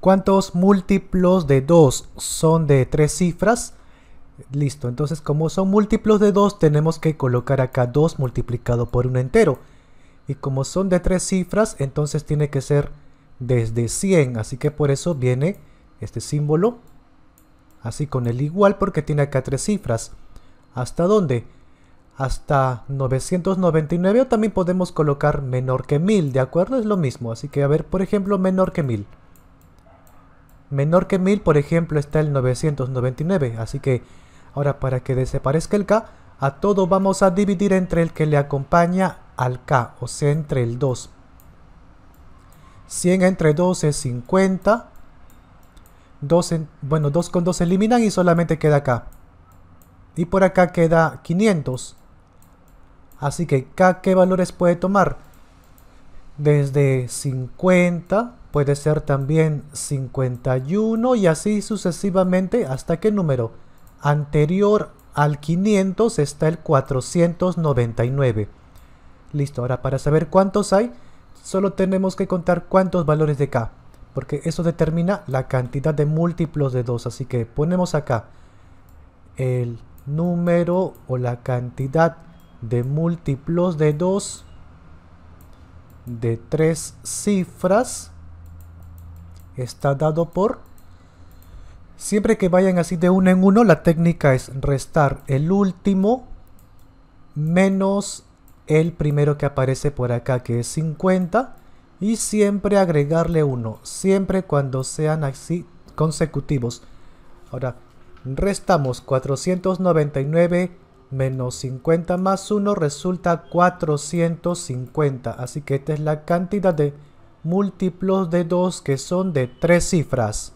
¿Cuántos múltiplos de 2 son de tres cifras? Listo, entonces como son múltiplos de 2, tenemos que colocar acá 2 multiplicado por un entero. Y como son de tres cifras, entonces tiene que ser desde 100. Así que por eso viene este símbolo, así con el igual, porque tiene acá 3 cifras. ¿Hasta dónde? Hasta 999 o también podemos colocar menor que 1000, ¿de acuerdo? Es lo mismo, así que a ver, por ejemplo, menor que 1000. Menor que 1000, por ejemplo, está el 999. Así que ahora para que desaparezca el K, a todo vamos a dividir entre el que le acompaña al K, o sea, entre el 2. 100 entre 2 es 50. 2 bueno, 2 con 2 eliminan y solamente queda K. Y por acá queda 500. Así que K, ¿qué valores puede tomar? desde 50, puede ser también 51 y así sucesivamente hasta qué número anterior al 500 está el 499. Listo, ahora para saber cuántos hay, solo tenemos que contar cuántos valores de k, porque eso determina la cantidad de múltiplos de 2, así que ponemos acá el número o la cantidad de múltiplos de 2 de tres cifras está dado por... Siempre que vayan así de uno en uno, la técnica es restar el último menos el primero que aparece por acá, que es 50, y siempre agregarle uno, siempre cuando sean así consecutivos. Ahora, restamos 499 menos 50 más 1 resulta 450. Así que esta es la cantidad de múltiplos de 2 que son de 3 cifras.